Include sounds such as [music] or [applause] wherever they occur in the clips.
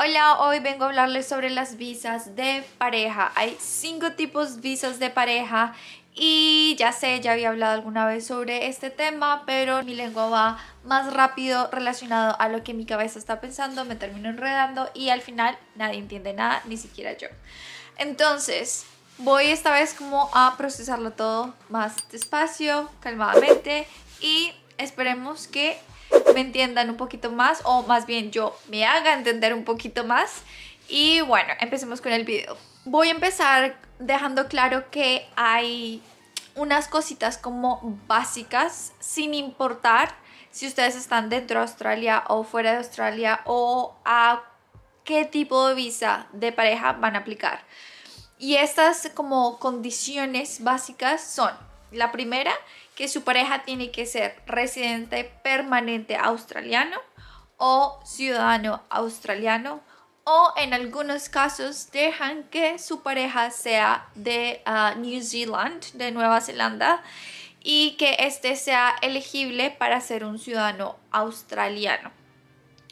Hola, hoy vengo a hablarles sobre las visas de pareja. Hay cinco tipos de visas de pareja y ya sé, ya había hablado alguna vez sobre este tema, pero mi lengua va más rápido relacionado a lo que mi cabeza está pensando, me termino enredando y al final nadie entiende nada, ni siquiera yo. Entonces, voy esta vez como a procesarlo todo más despacio, calmadamente y esperemos que entiendan un poquito más o más bien yo me haga entender un poquito más. Y bueno, empecemos con el video. Voy a empezar dejando claro que hay unas cositas como básicas sin importar si ustedes están dentro de Australia o fuera de Australia o a qué tipo de visa de pareja van a aplicar. Y estas como condiciones básicas son, la primera que su pareja tiene que ser residente permanente australiano o ciudadano australiano o en algunos casos dejan que su pareja sea de ah, New Zealand, de Nueva Zelanda, y que éste sea elegible para ser un ciudadano australiano.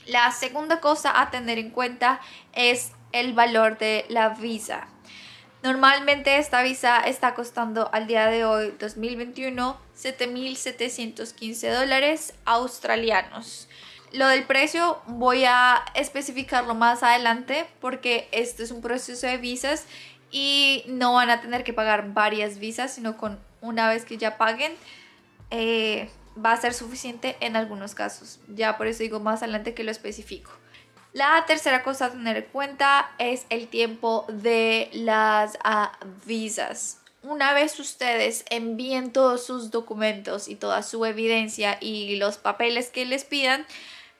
La segunda cosa a tener en cuenta es el valor de la visa. Normalmente esta visa está costando al día de hoy, 2021, 7.715 dólares australianos. Lo del precio voy a especificarlo más adelante porque esto es un proceso de visas y no van a tener que pagar varias visas, sino con una vez que ya paguen eh, va a ser suficiente en algunos casos. Ya por eso digo más adelante que lo especifico. La tercera cosa a tener en cuenta es el tiempo de las ah, visas una vez ustedes envíen todos sus documentos y toda su evidencia y los papeles que les pidan,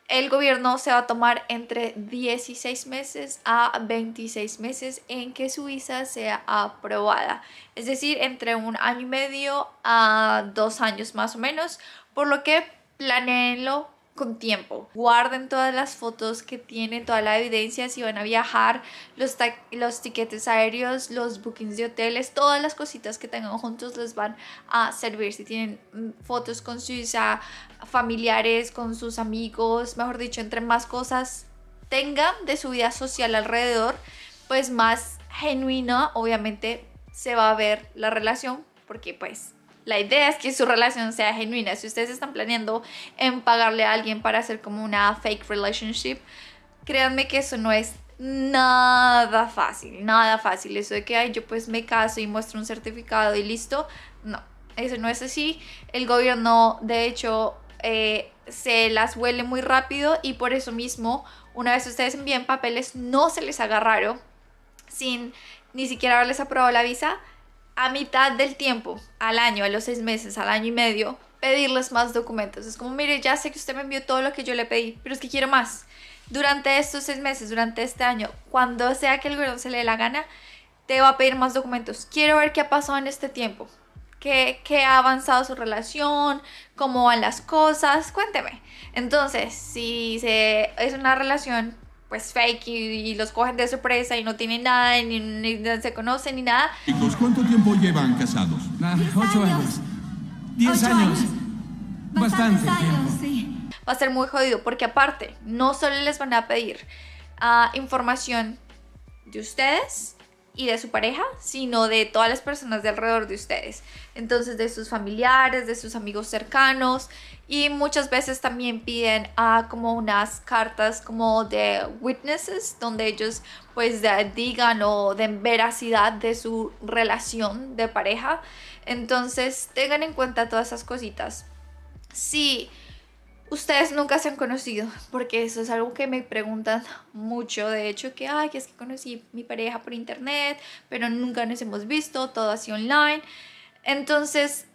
el gobierno se va a tomar entre 16 meses a 26 meses en que su visa sea aprobada. Es decir, entre un año y medio a dos años más o menos, por lo que planeenlo con tiempo. Guarden todas las fotos que tienen, toda la evidencia, si van a viajar, los, los tiquetes aéreos, los bookings de hoteles, todas las cositas que tengan juntos les van a servir. Si tienen mm, fotos con sus ah, familiares, con sus amigos, mejor dicho, entre más cosas tengan de su vida social alrededor, pues más genuina obviamente se va a ver la relación porque pues la idea es que su relación sea genuina. Si ustedes están planeando en pagarle a alguien para hacer como una fake relationship, créanme que eso no es nada fácil, nada fácil. Eso de que ay, yo pues me caso y muestro un certificado y listo, no, eso no es así. El gobierno, de hecho, eh, se las huele muy rápido y por eso mismo, una vez ustedes envíen papeles, no se les agarraron sin ni siquiera haberles aprobado la visa, a mitad del tiempo, al año, a los seis meses, al año y medio, pedirles más documentos. Es como, mire, ya sé que usted me envió todo lo que yo le pedí, pero es que quiero más. Durante estos seis meses, durante este año, cuando sea que el gobierno se le dé la gana, te va a pedir más documentos. Quiero ver qué ha pasado en este tiempo. Qué, ha avanzado su relación, cómo van las cosas, cuénteme. Entonces, si se, es una relación pues fake y, los cogen de sorpresa y no tienen nada, ni, ni, se conocen ni nada. Chicos, ¿cuánto tiempo llevan casados? 8 ah, años. ¿10 años. Bastante, Va a ser muy jodido porque aparte, no solo les van a pedir ah, información de ustedes, y de su pareja, sino de todas las personas de alrededor de ustedes. Entonces, de sus familiares, de sus amigos cercanos y muchas veces también piden a ah, como unas cartas como de witnesses, donde ellos pues digan o den veracidad de su relación de pareja. Entonces, tengan en cuenta todas esas cositas. sí, Ustedes nunca se han conocido, porque eso es algo que me preguntan mucho. De hecho, que, ay, es que conocí mi pareja por internet, pero nunca nos hemos visto, todo así online. Entonces,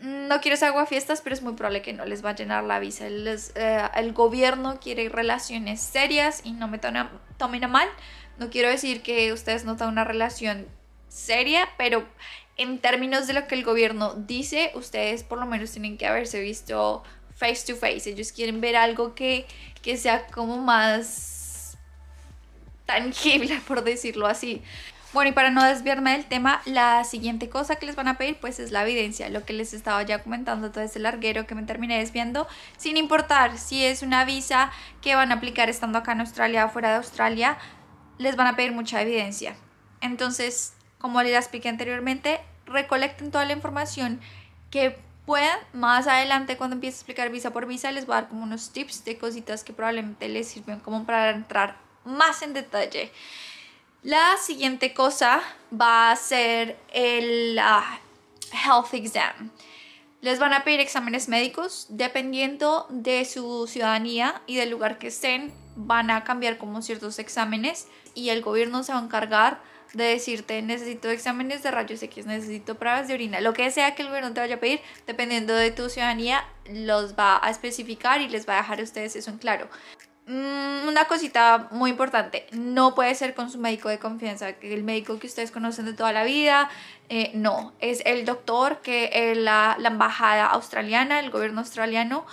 no quiero ser fiestas, pero es muy probable que no les va a llenar la visa. Eh, el gobierno quiere relaciones serias y no me tomen a mal. No quiero decir que ustedes no tengan una relación seria, pero en términos de lo que el gobierno dice, ustedes por lo menos tienen que haberse visto face to face, ellos quieren ver algo que, que sea como más tangible, [laughs] por decirlo así. Bueno, y para no desviarme del tema, la siguiente cosa que les van a pedir pues es la evidencia, lo que les estaba ya comentando todo ese larguero que me terminé desviando, sin importar si es una visa que van a aplicar estando acá en Australia o fuera de Australia, les van a pedir mucha evidencia. Entonces, como les expliqué anteriormente, recolecten toda la información que puedan. Más adelante cuando empiece a explicar visa por visa les voy a dar como unos tips de cositas que probablemente les sirven como para entrar más en detalle. La siguiente cosa va a ser el ah, health exam. Les van a pedir exámenes médicos dependiendo de su ciudadanía y del lugar que estén. Van a cambiar como ciertos exámenes y el gobierno se va a encargar de decirte necesito exámenes de rayos X, necesito pruebas de orina, lo que sea que el gobierno te vaya a pedir, dependiendo de tu ciudadanía, los va a especificar y les va a dejar a ustedes eso en claro. Mm, una cosita muy importante, no puede ser con su médico de confianza, el médico que ustedes conocen de toda la vida, eh, no, es el doctor que eh, la, embajada australiana, el gobierno australiano,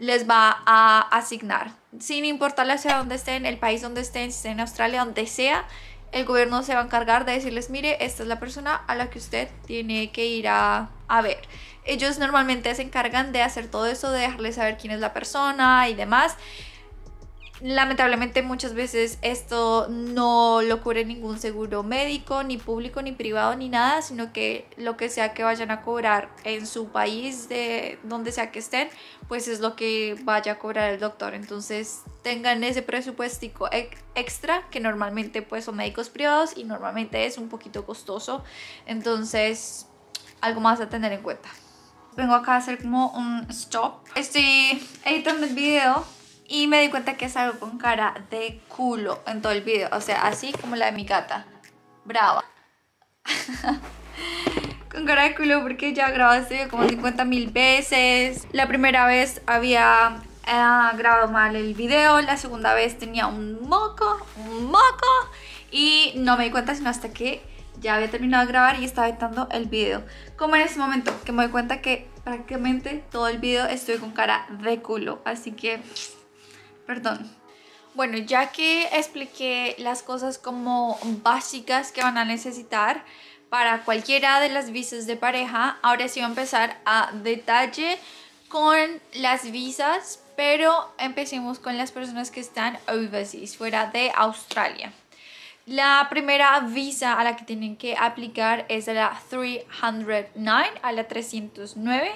les va a asignar, sin importar ciudad donde estén, el país donde estén, si estén en Australia, donde sea, el gobierno se va a encargar de decirles, mire, esta es la persona a la que usted tiene que ir a, ver. Ellos normalmente se encargan de hacer todo eso, de dejarles saber quién es la persona y demás lamentablemente muchas veces esto no lo cubre ningún seguro médico, ni público, ni privado, ni nada, sino que lo que sea que vayan a cobrar en su país, de donde sea que estén, pues es lo que vaya a cobrar el doctor. Entonces tengan ese presupuestico extra que normalmente pues son médicos privados y normalmente es un poquito costoso. Entonces algo más a tener en cuenta. Vengo acá a hacer como un stop. Estoy editando el video y me di cuenta que salgo con cara de culo en todo el video. O sea, así como la de mi gata. Brava. [laughs] con cara de culo porque ya grabé este como 50 mil veces. La primera vez había eh, grabado mal el video. La segunda vez tenía un moco. Un moco. Y no me di cuenta sino hasta que ya había terminado de grabar y estaba editando el video. Como en ese momento que me di cuenta que prácticamente todo el video estoy con cara de culo. Así que... Perdón. Bueno, ya que expliqué las cosas como básicas que van a necesitar para cualquiera de las visas de pareja, ahora sí voy a empezar a detalle con las visas, pero empecemos con las personas que están overseas, fuera de Australia. La primera visa a la que tienen que aplicar es la 309, a la 309.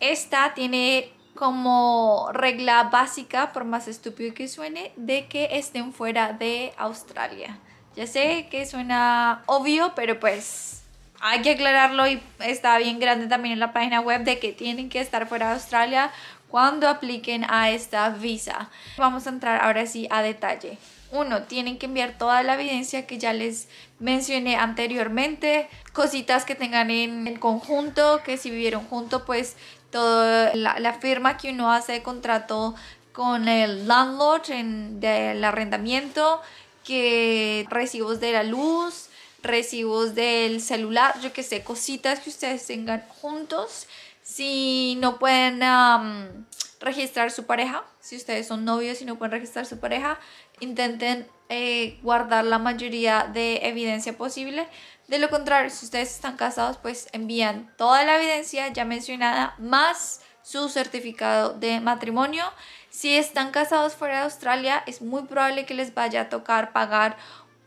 Esta tiene como regla básica, por más estúpido que suene, de que estén fuera de Australia. Ya sé que suena obvio, pero pues hay que aclararlo y está bien grande también en la página web de que tienen que estar fuera de Australia cuando apliquen a esta visa. Vamos a entrar ahora sí a detalle. Uno, tienen que enviar toda la evidencia que ya les mencioné anteriormente, cositas que tengan en conjunto, que si vivieron juntos, pues la, firma que uno hace de contrato con el landlord en, del arrendamiento, que recibos de la luz, recibos del celular, yo que sé, cositas que ustedes tengan juntos. Si no pueden registrar su pareja, si ustedes son novios y no pueden registrar su pareja, intenten eh, guardar la mayoría de evidencia posible de lo contrario, si ustedes están casados, pues envían toda la evidencia ya mencionada más su certificado de matrimonio. Si están casados fuera de Australia, es muy probable que les vaya a tocar pagar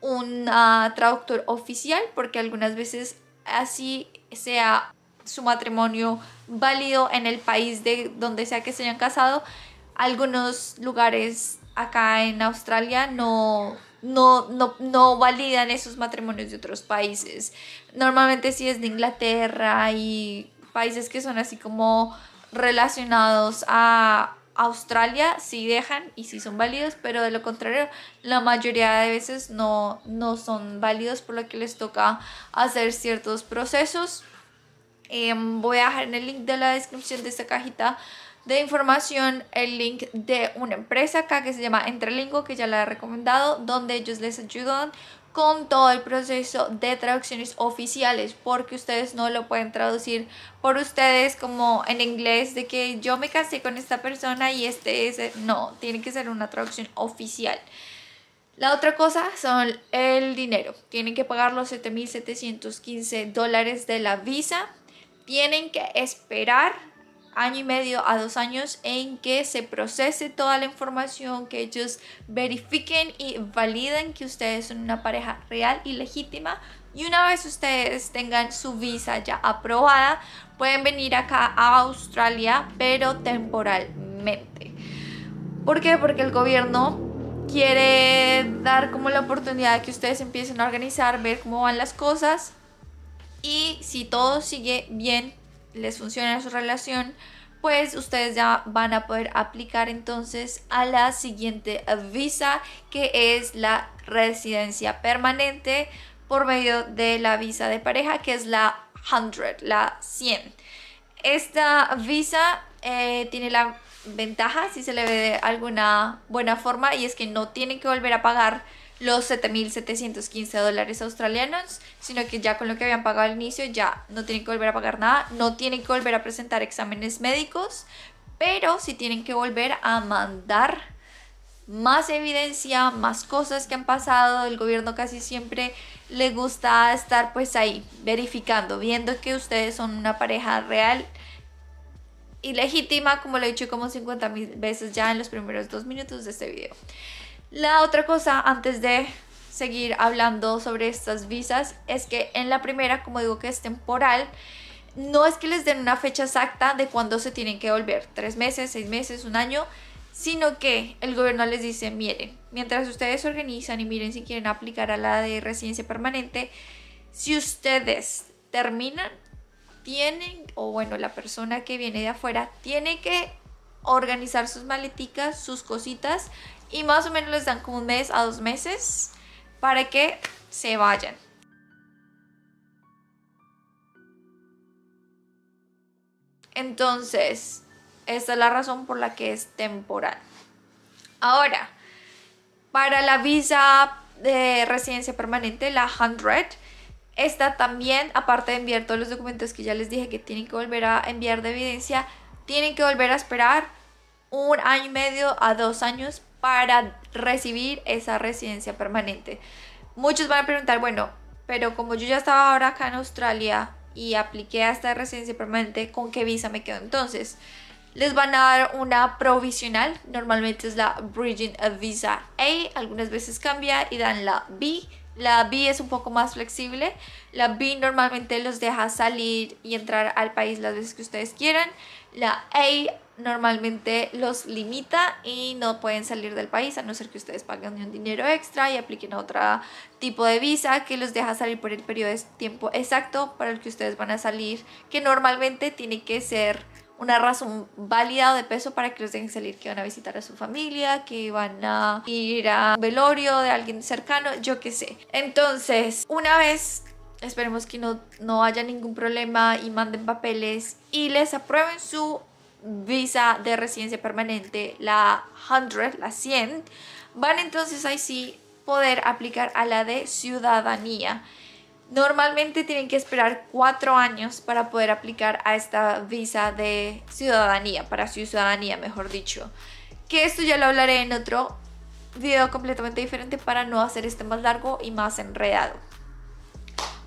un ah, traductor oficial porque algunas veces así sea su matrimonio válido en el país de donde sea que se hayan casado. Algunos lugares acá en Australia no no, no, no validan esos matrimonios de otros países. Normalmente si es de Inglaterra y países que son así como relacionados a Australia, sí dejan y sí son válidos, pero de lo contrario, la mayoría de veces no, no son válidos, por lo que les toca hacer ciertos procesos. Em, voy a dejar en el link de la descripción de esta cajita de información el link de una empresa acá que se llama Entrelingo, que ya la he recomendado, donde ellos les ayudan con todo el proceso de traducciones oficiales, porque ustedes no lo pueden traducir por ustedes como en inglés, de que yo me casé con esta persona y este es... No, tiene que ser una traducción oficial. La otra cosa son el dinero. Tienen que pagar los 7.715 dólares de la visa. Tienen que esperar año y medio a dos años en que se procese toda la información, que ellos verifiquen y validen que ustedes son una pareja real y legítima. Y una vez ustedes tengan su visa ya aprobada, pueden venir acá a Australia, pero temporalmente. ¿Por qué? Porque el gobierno quiere dar como la oportunidad que ustedes empiecen a organizar, ver cómo van las cosas. Y si todo sigue bien, les funciona su relación, pues ustedes ya van a poder aplicar entonces a la siguiente visa que es la residencia permanente por medio de la visa de pareja que es la 100, la 100. Esta visa eh, tiene la ventaja si se le ve de alguna buena forma y es que no tienen que volver a pagar los 7.715 dólares australianos, sino que ya con lo que habían pagado al inicio ya no tienen que volver a pagar nada, no tienen que volver a presentar exámenes médicos, pero sí tienen que volver a mandar más evidencia, más cosas que han pasado. El gobierno casi siempre le gusta estar pues ahí verificando, viendo que ustedes son una pareja real y legítima, como lo he dicho como 50 mil veces ya en los primeros dos minutos de este video. La otra cosa antes de seguir hablando sobre estas visas es que en la primera, como digo que es temporal, no es que les den una fecha exacta de cuándo se tienen que volver, tres meses, seis meses, un año, sino que el gobierno les dice, miren, mientras ustedes organizan y miren si quieren aplicar a la de residencia permanente, si ustedes terminan, tienen, o bueno, la persona que viene de afuera tiene que organizar sus maleticas, sus cositas y más o menos les dan como un mes a dos meses para que se vayan. Entonces, esta es la razón por la que es temporal. Ahora, para la visa de residencia permanente, la 100, esta también, aparte de enviar todos los documentos que ya les dije que tienen que volver a enviar de evidencia, tienen que volver a esperar un año y medio a dos años para recibir esa residencia permanente. Muchos van a preguntar, bueno, pero como yo ya estaba ahora acá en Australia y apliqué a esta residencia permanente, ¿con qué visa me quedo entonces? Les van a dar una provisional, normalmente es la Bridging Visa A, algunas veces cambia y dan la B. La B es un poco más flexible. La B normalmente los deja salir y entrar al país las veces que ustedes quieran. La EI normalmente los limita y no pueden salir del país a no ser que ustedes paguen un dinero extra y apliquen otro tipo de visa que los deja salir por el periodo de tiempo exacto para el que ustedes van a salir, que normalmente tiene que ser una razón válida o de peso para que los dejen salir, que van a visitar a su familia, que van a ir a un velorio de alguien cercano, yo qué sé. Entonces, una vez Esperemos que no, haya ningún problema y manden papeles y les aprueben su visa de residencia permanente, la 100, la 100. Van entonces ahí sí poder aplicar a la de ciudadanía. Normalmente tienen que esperar cuatro años para poder aplicar a esta visa de ciudadanía, para su ciudadanía, mejor dicho. Que esto ya lo hablaré en otro video completamente diferente para no hacer este más largo y más enredado.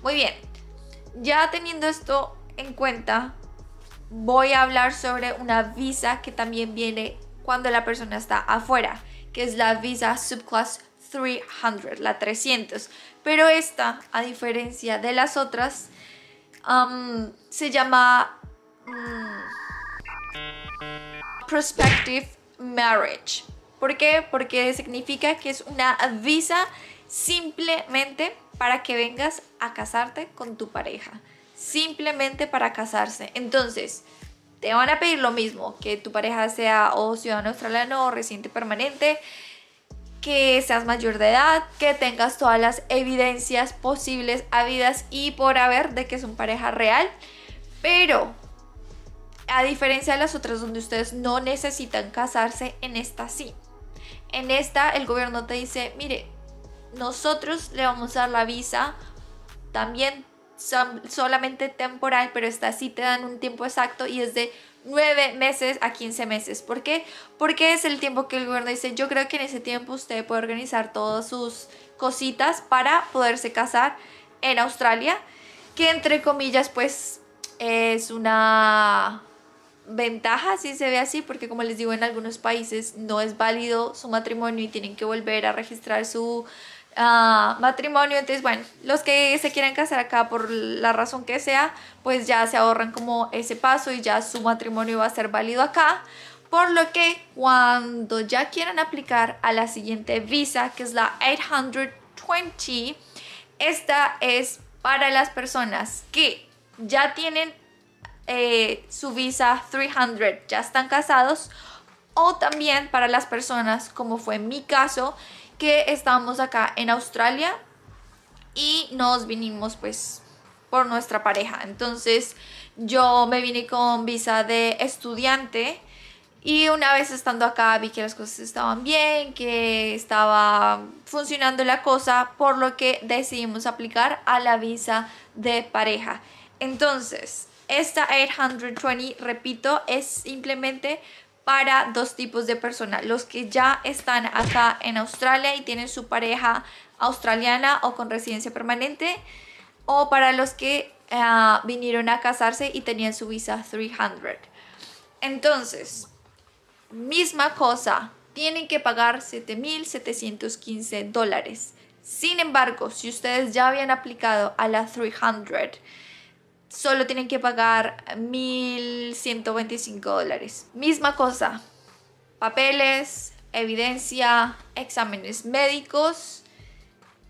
Muy bien, ya teniendo esto en cuenta, voy a hablar sobre una visa que también viene cuando la persona está afuera, que es la visa subclass 300, la 300. Pero esta, a diferencia de las otras, um, se llama mm, Prospective Marriage. ¿Por qué? Porque significa que es una visa simplemente para que vengas a casarte con tu pareja, simplemente para casarse. Entonces, te van a pedir lo mismo, que tu pareja sea o ciudadano australiano o residente permanente, que seas mayor de edad, que tengas todas las evidencias posibles, habidas y por haber de que es un pareja real. Pero, a diferencia de las otras donde ustedes no necesitan casarse, en esta sí. En esta el gobierno te dice, mire, nosotros le vamos a dar la visa también solamente temporal, pero esta sí te dan un tiempo exacto y es de 9 meses a 15 meses. ¿Por qué? Porque es el tiempo que el gobierno dice, yo creo que en ese tiempo usted puede organizar todas sus cositas para poderse casar en Australia, que entre comillas pues es una ventaja si se ve así, porque como les digo en algunos países no es válido su matrimonio y tienen que volver a registrar su matrimonio. Entonces, bueno, los que se quieren casar acá por la razón que sea, pues ya se ahorran como ese paso y ya su matrimonio va a ser válido acá. Por lo que cuando ya quieran aplicar a la siguiente visa, que es la 820, esta es para las personas que ya tienen eh, su visa 300, ya están casados, o también para las personas, como fue mi caso, que estábamos acá en Australia y nos vinimos pues por nuestra pareja. Entonces yo me vine con visa de estudiante y una vez estando acá vi que las cosas estaban bien, que estaba funcionando la cosa, por lo que decidimos aplicar a la visa de pareja. Entonces, esta 820, repito, es simplemente para dos tipos de personas, los que ya están acá en Australia y tienen su pareja australiana o con residencia permanente, o para los que ah, vinieron a casarse y tenían su visa 300. Entonces, misma cosa, tienen que pagar 7.715 dólares. Sin embargo, si ustedes ya habían aplicado a la 300, solo tienen que pagar 1.125 dólares. Misma cosa, papeles, evidencia, exámenes médicos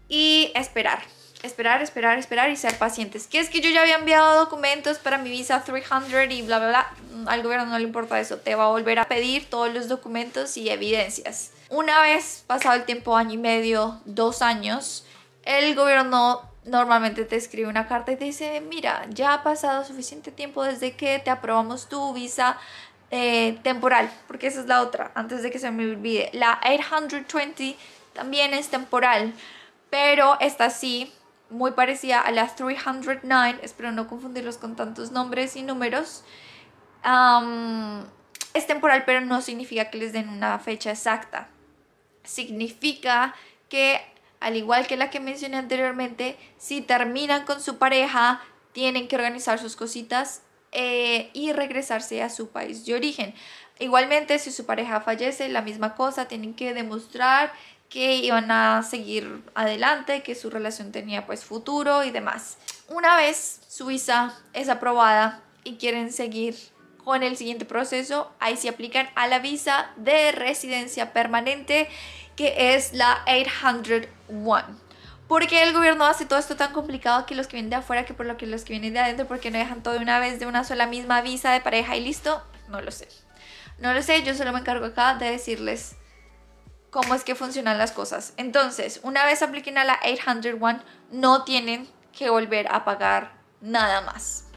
y esperar. Esperar, esperar, esperar y ser pacientes. Que es que yo ya había enviado documentos para mi visa 300 y bla, bla, bla. Mm, al gobierno no le importa eso. Te va a volver a pedir todos los documentos y evidencias. Una vez pasado el tiempo, año y medio, dos años, el gobierno normalmente te escribe una carta y te dice, mira, ya ha pasado suficiente tiempo desde que te aprobamos tu visa eh, temporal, porque esa es la otra, antes de que se me olvide. La 820 también es temporal, pero esta sí, muy parecida a la 309, espero no confundirlos con tantos nombres y números. es temporal, pero no significa que les den una fecha exacta. Significa que al igual que la que mencioné anteriormente, si terminan con su pareja, tienen que organizar sus cositas eh, y regresarse a su país de origen. Igualmente, si su pareja fallece, la misma cosa, tienen que demostrar que iban a seguir adelante, que su relación tenía pues futuro y demás. Una vez su visa es aprobada y quieren seguir con el siguiente proceso, ahí se aplican a la visa de residencia permanente que es la 801. ¿Por qué el gobierno hace todo esto tan complicado que los que vienen de afuera que por lo que los que vienen de adentro? Porque no dejan todo de una vez de una sola misma visa de pareja y listo? No lo sé. No lo sé, yo solo me encargo acá de decirles cómo es que funcionan las cosas. Entonces, una vez apliquen a la 801, no tienen que volver a pagar nada más.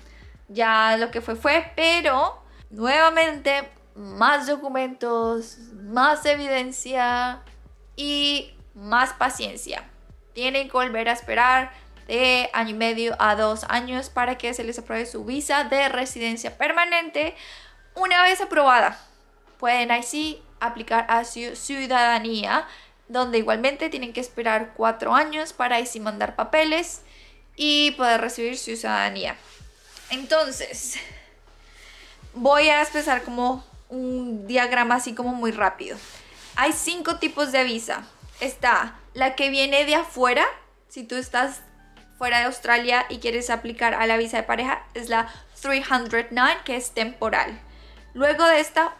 Ya lo que fue fue, pero nuevamente más documentos, más evidencia, y más paciencia. Tienen que volver a esperar de año y medio a dos años para que se les apruebe su visa de residencia permanente. Una vez aprobada, pueden así aplicar a su ciudadanía, donde igualmente tienen que esperar cuatro años para así mandar papeles y poder recibir su ciudadanía. Entonces, voy a empezar como un diagrama así como muy rápido. Hay cinco tipos de visa. Está la que viene de afuera, si tú estás fuera de Australia y quieres aplicar a la visa de pareja, es la 309, que es temporal. Luego de esta,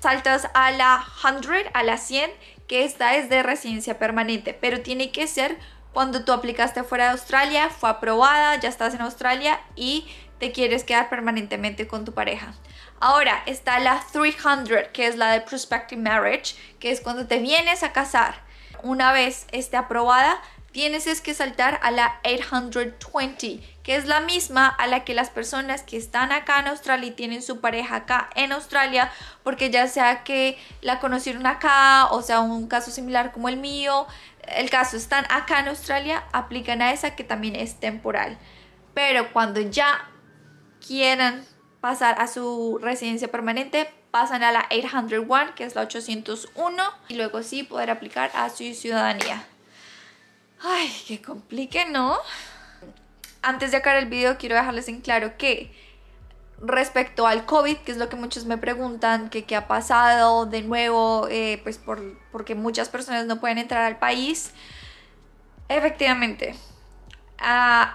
saltas a la 100, a la 100, que esta es de residencia permanente, pero tiene que ser cuando tú aplicaste fuera de Australia, fue aprobada, ya estás en Australia y te quieres quedar permanentemente con tu pareja. Ahora está la 300, que es la de Prospective Marriage, que es cuando te vienes a casar. Una vez esté aprobada, tienes que saltar a la 820, que es la misma a la que las personas que están acá en Australia y tienen su pareja acá en Australia, porque ya sea que la conocieron acá o sea un caso similar como el mío, el caso están acá en Australia, aplican a esa que también es temporal. Pero cuando ya quieran pasar a su residencia permanente, pasan a la 801, que es la 801, y luego sí poder aplicar a su ciudadanía. Ay, qué complique, ¿no? Antes de acabar el video, quiero dejarles en claro que respecto al COVID, que es lo que muchos me preguntan, que qué ha pasado de nuevo, eh, pues por, porque muchas personas no pueden entrar al país, efectivamente,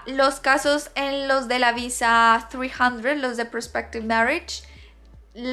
los casos en los de la visa 300, los de prospective marriage,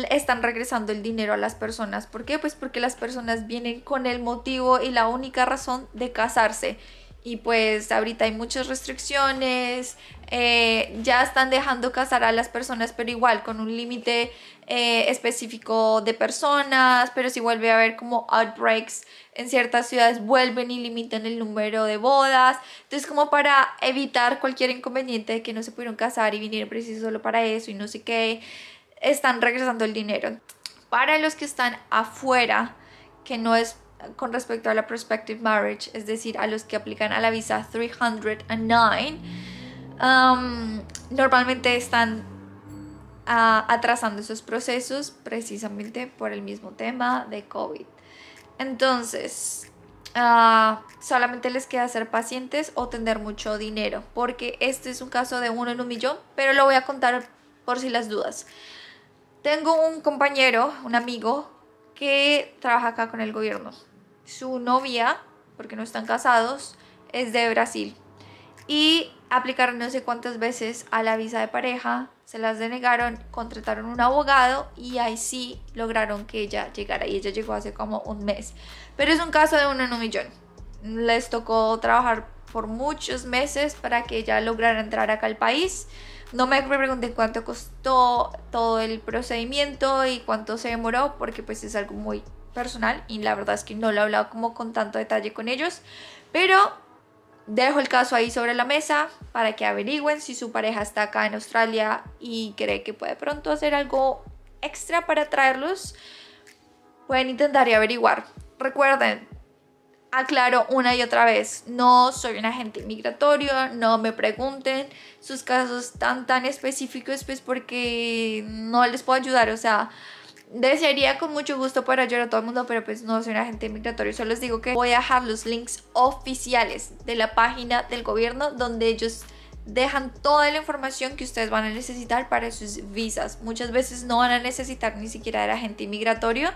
están regresando el dinero a las personas. ¿Por qué? Pues porque las personas vienen con el motivo y la única razón de casarse. Y pues ahorita hay muchas restricciones, eh, ya están dejando casar a las personas, pero igual con un límite eh, específico de personas, pero si vuelve a haber como outbreaks en ciertas ciudades, vuelven y limitan el número de bodas. Entonces, como para evitar cualquier inconveniente de que no se pudieron casar y vinieron preciso solo para eso y no sé qué, están regresando el dinero. Para los que están afuera, que no es con respecto a la prospective marriage, es decir, a los que aplican a la visa 309, normalmente están ah, atrasando esos procesos precisamente por el mismo tema de COVID. Entonces, ah, solamente les queda ser pacientes o tener mucho dinero, porque este es un caso de uno en un millón, pero lo voy a contar por si las dudas. Tengo un compañero, un amigo, que trabaja acá con el gobierno. Su novia, porque no están casados, es de Brasil y aplicaron no sé cuántas veces a la visa de pareja, se las denegaron, contrataron un abogado y ahí sí lograron que ella llegara y ella llegó hace como un mes. Pero es un caso de uno en un millón. Les tocó trabajar por muchos meses para que ella lograra entrar acá al país. No me pregunté cuánto costó todo el procedimiento y cuánto se demoró porque pues es algo muy personal y la verdad es que no lo he hablado como con tanto detalle con ellos. Pero dejo el caso ahí sobre la mesa para que averigüen si su pareja está acá en Australia y cree que puede pronto hacer algo extra para traerlos. Pueden intentar y averiguar. Recuerden, aclaro una y otra vez, no soy un agente migratorio, no me pregunten sus casos tan tan específicos pues porque no les puedo ayudar, o sea, Desearía con mucho gusto poder ayudar a todo el mundo, pero pues no soy un agente migratorio. Solo les digo que voy a dejar los links oficiales de la página del gobierno donde ellos dejan toda la información que ustedes van a necesitar para sus visas. Muchas veces no van a necesitar ni siquiera el agente migratorio,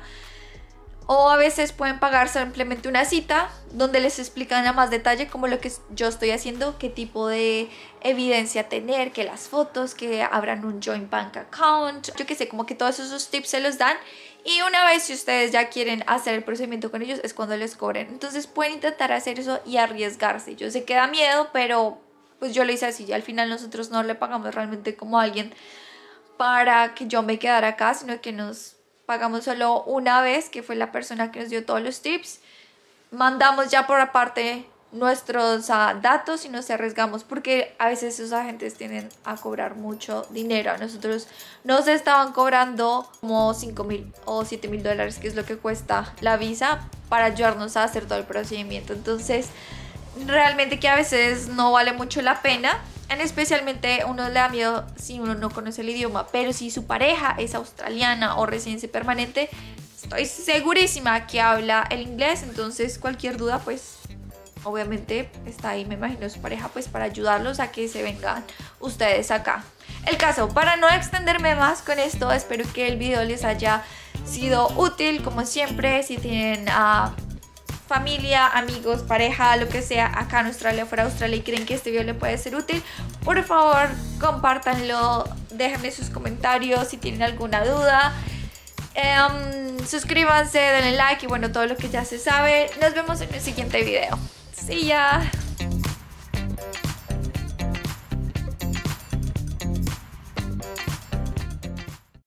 o a veces pueden pagar simplemente una cita donde les explican a más detalle como lo que yo estoy haciendo, qué tipo de evidencia tener, que las fotos, que abran un joint bank account, yo qué sé, como que todos esos tips se los dan y una vez si ustedes ya quieren hacer el procedimiento con ellos es cuando les cobren. Entonces pueden intentar hacer eso y arriesgarse. Yo sé que da miedo, pero pues yo lo hice así. Y al final nosotros no le pagamos realmente como alguien para que yo me quedara acá, sino que nos pagamos solo una vez, que fue la persona que nos dio todos los tips. Mandamos ya por aparte nuestros ah, datos y nos arriesgamos porque a veces esos agentes tienen a cobrar mucho dinero. A nosotros nos estaban cobrando como 5 mil o 7 mil dólares, que es lo que cuesta la visa para ayudarnos a hacer todo el procedimiento. Entonces, realmente que a veces no vale mucho la pena. En especialmente uno le da miedo si uno no conoce el idioma, pero si su pareja es australiana o residencia permanente, estoy segurísima que habla el inglés, entonces cualquier duda pues obviamente está ahí, me imagino su pareja pues para ayudarlos a que se vengan ustedes acá. El caso, para no extenderme más con esto, espero que el video les haya sido útil como siempre, si tienen... a ah, familia, amigos, pareja, lo que sea, acá en Australia, fuera de Australia y creen que este video le puede ser útil, por favor compártanlo, déjenme sus comentarios si tienen alguna duda. Em, suscríbanse, denle like y bueno, todo lo que ya se sabe. Nos vemos en el siguiente video. See ya.